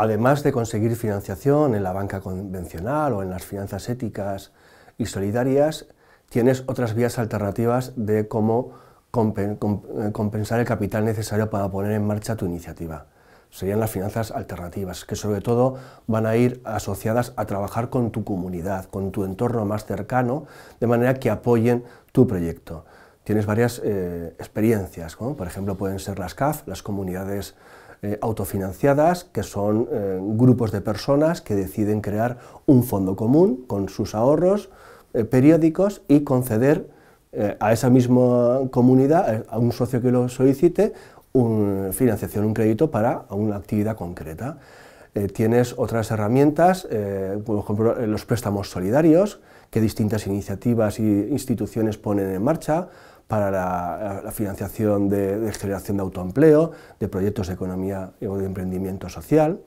además de conseguir financiación en la banca convencional o en las finanzas éticas y solidarias, tienes otras vías alternativas de cómo eh, compensar el capital necesario para poner en marcha tu iniciativa. Serían las finanzas alternativas, que sobre todo van a ir asociadas a trabajar con tu comunidad, con tu entorno más cercano, de manera que apoyen tu proyecto. Tienes varias eh, experiencias, por ejemplo pueden ser las CAF, las comunidades eh, autofinanciadas, que son eh, grupos de personas que deciden crear un fondo común con sus ahorros eh, periódicos y conceder a esa misma comunidad, a un socio que lo solicite, un, financiación, un crédito para una actividad concreta. tienes otras herramientas, por ejemplo, los préstamos solidarios, que distintas iniciativas e instituciones ponen en marcha, para la, financiación de, de, generación de autoempleo, de proyectos de economía o de emprendimiento social.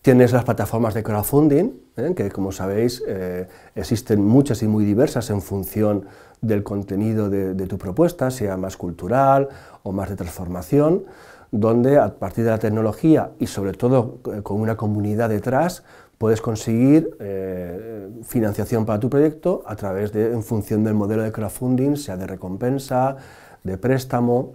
Tienes las plataformas de crowdfunding, ¿eh? que como sabéis eh, existen muchas y muy diversas en función del contenido de, tu propuesta, sea más cultural o más de transformación donde a partir de la tecnología y sobre todo eh, con una comunidad detrás puedes conseguir financiación para tu proyecto a través de, en función del modelo de crowdfunding, sea de recompensa, de préstamo,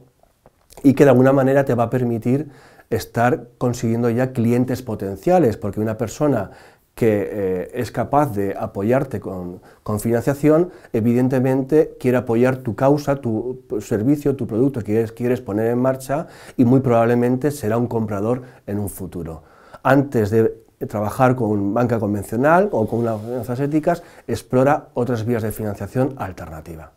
y que de alguna manera te va a permitir estar consiguiendo ya clientes potenciales, porque una persona que eh, es capaz de apoyarte con, con, financiación, evidentemente quiere apoyar tu causa, tu servicio, tu producto que quieres, quieres poner en marcha y muy probablemente será un comprador en un futuro. Antes de trabajar con banca convencional o con unas finanzas éticas, explora otras vías de financiación alternativa.